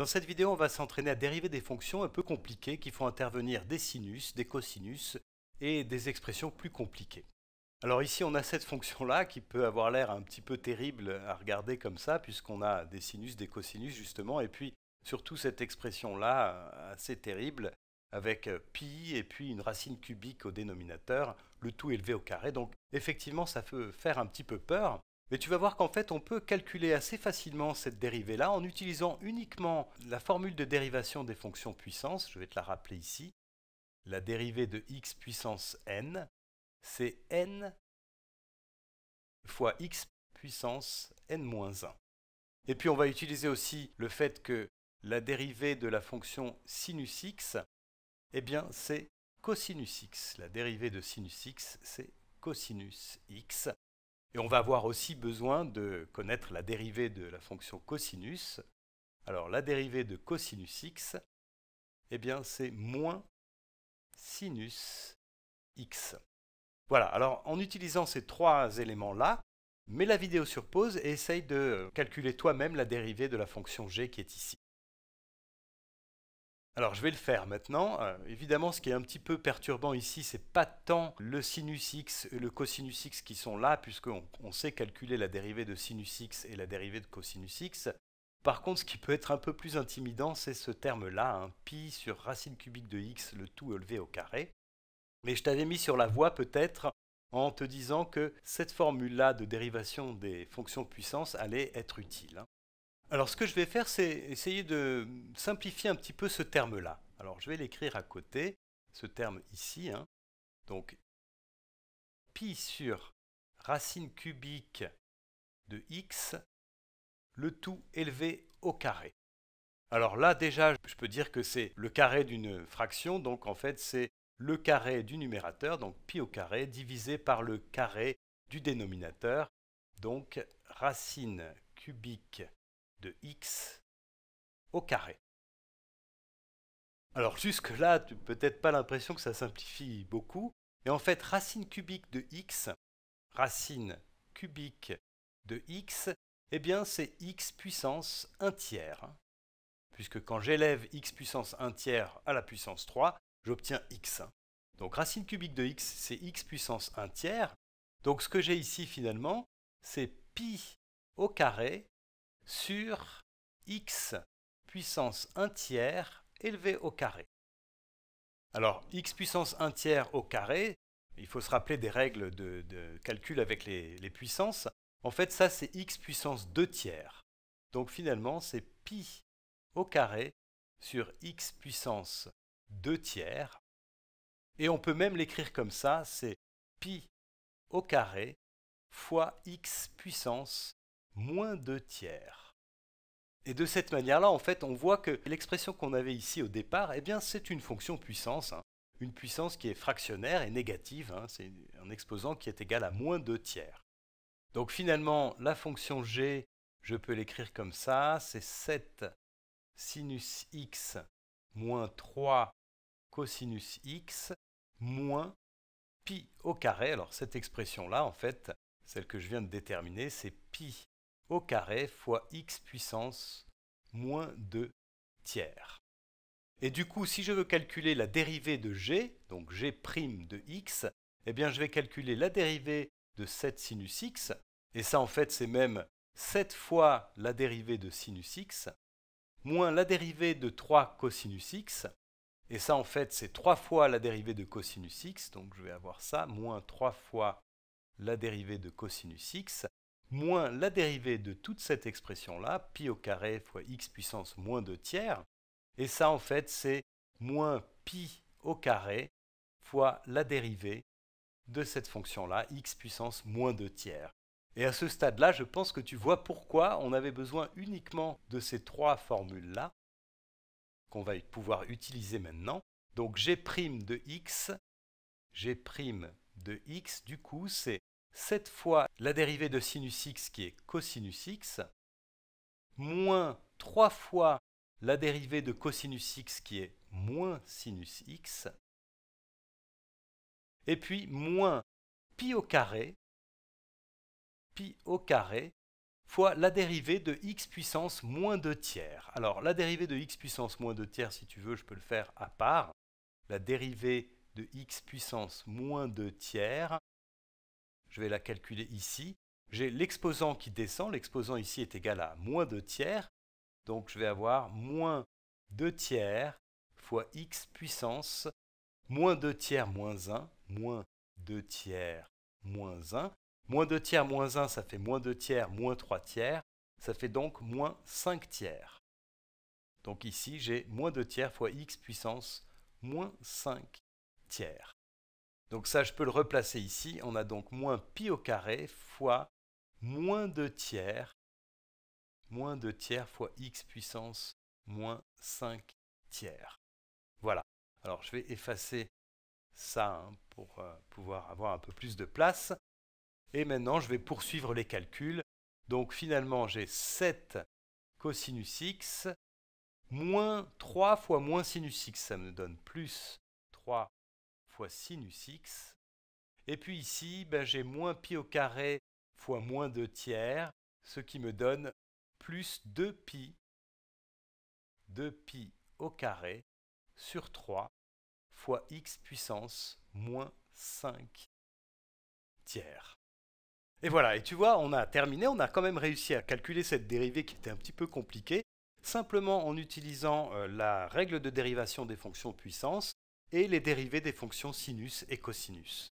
Dans cette vidéo, on va s'entraîner à dériver des fonctions un peu compliquées qui font intervenir des sinus, des cosinus et des expressions plus compliquées. Alors ici, on a cette fonction-là qui peut avoir l'air un petit peu terrible à regarder comme ça, puisqu'on a des sinus, des cosinus justement, et puis surtout cette expression-là assez terrible avec pi et puis une racine cubique au dénominateur, le tout élevé au carré. Donc effectivement, ça peut faire un petit peu peur. Mais tu vas voir qu'en fait, on peut calculer assez facilement cette dérivée-là en utilisant uniquement la formule de dérivation des fonctions puissance, je vais te la rappeler ici. La dérivée de x puissance n, c'est n fois x puissance n-1. Et puis on va utiliser aussi le fait que la dérivée de la fonction sinus x, eh bien c'est cosinus x. La dérivée de sinus x, c'est cosinus x. Et on va avoir aussi besoin de connaître la dérivée de la fonction cosinus. Alors la dérivée de cosinus x, eh bien c'est moins sinus x. Voilà, alors en utilisant ces trois éléments-là, mets la vidéo sur pause et essaye de calculer toi-même la dérivée de la fonction g qui est ici. Alors je vais le faire maintenant. Euh, évidemment, ce qui est un petit peu perturbant ici, c'est pas tant le sinus x et le cosinus x qui sont là, puisqu'on on sait calculer la dérivée de sinus x et la dérivée de cosinus x. Par contre, ce qui peut être un peu plus intimidant, c'est ce terme-là, un pi sur racine cubique de x, le tout élevé au carré. Mais je t'avais mis sur la voie peut-être en te disant que cette formule-là de dérivation des fonctions puissance allait être utile. Hein. Alors ce que je vais faire, c'est essayer de simplifier un petit peu ce terme-là. Alors je vais l'écrire à côté, ce terme ici. Hein. Donc pi sur racine cubique de x, le tout élevé au carré. Alors là déjà, je peux dire que c'est le carré d'une fraction, donc en fait c'est le carré du numérateur, donc pi au carré, divisé par le carré du dénominateur, donc racine cubique de x au carré. Alors jusque-là, tu peut-être pas l'impression que ça simplifie beaucoup. Et en fait, racine cubique de x, racine cubique de x, eh bien c'est x puissance 1 tiers. Puisque quand j'élève x puissance 1 tiers à la puissance 3, j'obtiens x. Donc racine cubique de x, c'est x puissance 1 tiers. Donc ce que j'ai ici finalement, c'est pi au carré sur x puissance 1 tiers élevé au carré. Alors, x puissance 1 tiers au carré, il faut se rappeler des règles de, calcul avec les, les, puissances. En fait, ça, c'est x puissance 2 tiers. Donc finalement, c'est pi au carré sur x puissance 2 tiers. Et on peut même l'écrire comme ça, c'est pi au carré fois x puissance moins 2 tiers. Et de cette manière-là, en fait, on voit que l'expression qu'on avait ici au départ, eh bien, c'est une fonction puissance, hein. une puissance qui est fractionnaire et négative, hein. c'est un exposant qui est égal à moins 2 tiers. Donc finalement, la fonction g, je peux l'écrire comme ça, c'est 7 sinus x moins 3 cosinus x moins pi au carré. Alors cette expression-là, en fait, celle que je viens de déterminer, c'est pi au carré fois x puissance moins 2 tiers. Et du coup, si je veux calculer la dérivée de g, donc g' prime de x, eh bien je vais calculer la dérivée de 7 sinus x, et ça en fait c'est même 7 fois la dérivée de sinus x, moins la dérivée de 3 cosinus x, et ça en fait c'est 3 fois la dérivée de cosinus x, donc je vais avoir ça, moins 3 fois la dérivée de cosinus x, moins la dérivée de toute cette expression-là, pi au carré fois x puissance moins 2 tiers, et ça en fait c'est moins pi au carré fois la dérivée de cette fonction-là, x puissance moins 2 tiers. Et à ce stade-là, je pense que tu vois pourquoi on avait besoin uniquement de ces trois formules-là, qu'on va pouvoir utiliser maintenant. Donc g' de x, g' de x, du coup, c'est 7 fois la dérivée de sinus x qui est cosinus x, moins 3 fois la dérivée de cosinus x qui est moins sinus x, et puis moins pi au carré, pi au carré, fois la dérivée de x puissance moins 2 tiers. Alors la dérivée de x puissance moins 2 tiers, si tu veux, je peux le faire à part. La dérivée de x puissance moins 2 tiers, je vais la calculer ici. J'ai l'exposant qui descend, l'exposant ici est égal à moins 2 tiers, donc je vais avoir moins 2 tiers fois x puissance, moins 2 tiers moins 1, moins 2 tiers moins 1. Moins 2 tiers moins 1, ça fait moins 2 tiers moins 3 tiers, ça fait donc moins 5 tiers. Donc ici, j'ai moins 2 tiers fois x puissance moins 5 tiers. Donc ça, je peux le replacer ici. On a donc moins pi au carré fois moins 2 tiers, moins 2 tiers fois x puissance moins 5 tiers. Voilà. Alors je vais effacer ça hein, pour euh, pouvoir avoir un peu plus de place. Et maintenant, je vais poursuivre les calculs. Donc finalement, j'ai 7 cosinus x moins 3 fois moins sinus x. Ça me donne plus 3 fois sinus x. Et puis ici, ben, j'ai moins pi au carré fois moins 2 tiers, ce qui me donne plus 2 pi, 2 pi au carré sur 3 fois x puissance moins 5 tiers. Et voilà, et tu vois, on a terminé, on a quand même réussi à calculer cette dérivée qui était un petit peu compliquée, simplement en utilisant euh, la règle de dérivation des fonctions puissance, et les dérivés des fonctions sinus et cosinus.